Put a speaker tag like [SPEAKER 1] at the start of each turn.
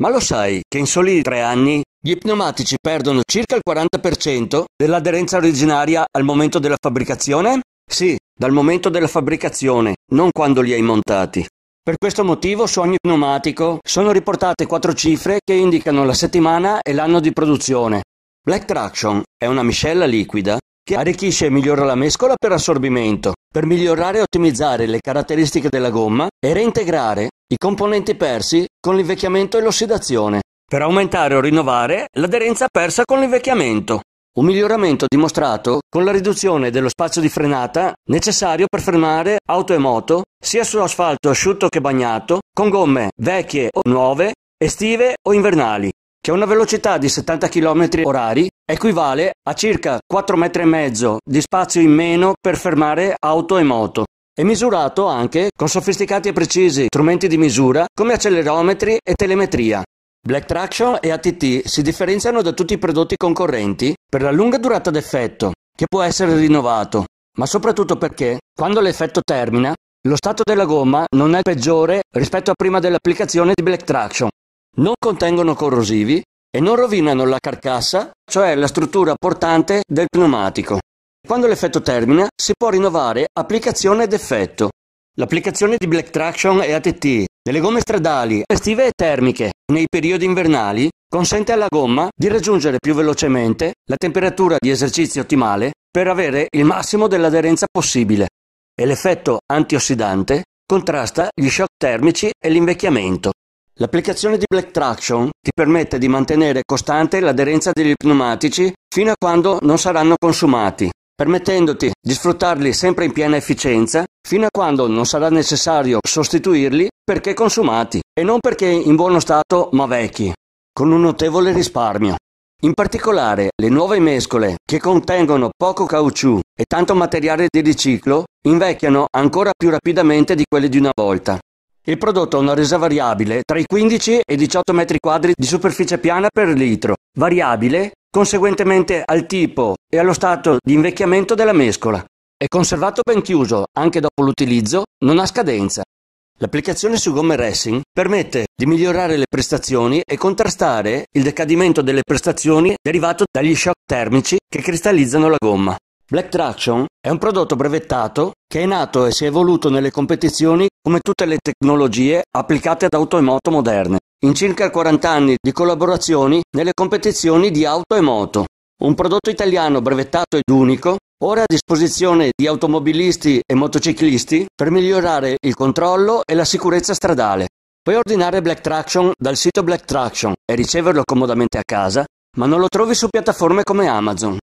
[SPEAKER 1] Ma lo sai che in soli tre anni gli pneumatici perdono circa il 40% dell'aderenza originaria al momento della fabbricazione? Sì, dal momento della fabbricazione, non quando li hai montati. Per questo motivo su ogni pneumatico sono riportate quattro cifre che indicano la settimana e l'anno di produzione. Black Traction è una miscela liquida che arricchisce e migliora la mescola per assorbimento, per migliorare e ottimizzare le caratteristiche della gomma e reintegrare i componenti persi con l'invecchiamento e l'ossidazione, per aumentare o rinnovare l'aderenza persa con l'invecchiamento. Un miglioramento dimostrato con la riduzione dello spazio di frenata necessario per frenare auto e moto sia su asfalto asciutto che bagnato, con gomme vecchie o nuove, estive o invernali che a una velocità di 70 km orari equivale a circa 4,5 metri di spazio in meno per fermare auto e moto. È misurato anche con sofisticati e precisi strumenti di misura come accelerometri e telemetria. Black Traction e ATT si differenziano da tutti i prodotti concorrenti per la lunga durata d'effetto, che può essere rinnovato, ma soprattutto perché, quando l'effetto termina, lo stato della gomma non è peggiore rispetto a prima dell'applicazione di Black Traction, non contengono corrosivi e non rovinano la carcassa, cioè la struttura portante del pneumatico. Quando l'effetto termina, si può rinnovare applicazione ed effetto. L'applicazione di Black Traction e ATT nelle gomme stradali, estive e termiche, nei periodi invernali, consente alla gomma di raggiungere più velocemente la temperatura di esercizio ottimale per avere il massimo dell'aderenza possibile. E l'effetto antiossidante contrasta gli shock termici e l'invecchiamento. L'applicazione di Black Traction ti permette di mantenere costante l'aderenza degli pneumatici fino a quando non saranno consumati, permettendoti di sfruttarli sempre in piena efficienza fino a quando non sarà necessario sostituirli perché consumati e non perché in buono stato ma vecchi, con un notevole risparmio. In particolare, le nuove mescole, che contengono poco caucciù e tanto materiale di riciclo, invecchiano ancora più rapidamente di quelle di una volta. Il prodotto ha una resa variabile tra i 15 e i 18 m2 di superficie piana per litro, variabile conseguentemente al tipo e allo stato di invecchiamento della mescola. È conservato ben chiuso anche dopo l'utilizzo, non ha scadenza. L'applicazione su gomme racing permette di migliorare le prestazioni e contrastare il decadimento delle prestazioni derivato dagli shock termici che cristallizzano la gomma. Black Traction è un prodotto brevettato che è nato e si è evoluto nelle competizioni come tutte le tecnologie applicate ad auto e moto moderne, in circa 40 anni di collaborazioni nelle competizioni di auto e moto. Un prodotto italiano brevettato ed unico, ora a disposizione di automobilisti e motociclisti per migliorare il controllo e la sicurezza stradale. Puoi ordinare Black Traction dal sito Black Traction e riceverlo comodamente a casa, ma non lo trovi su piattaforme come Amazon.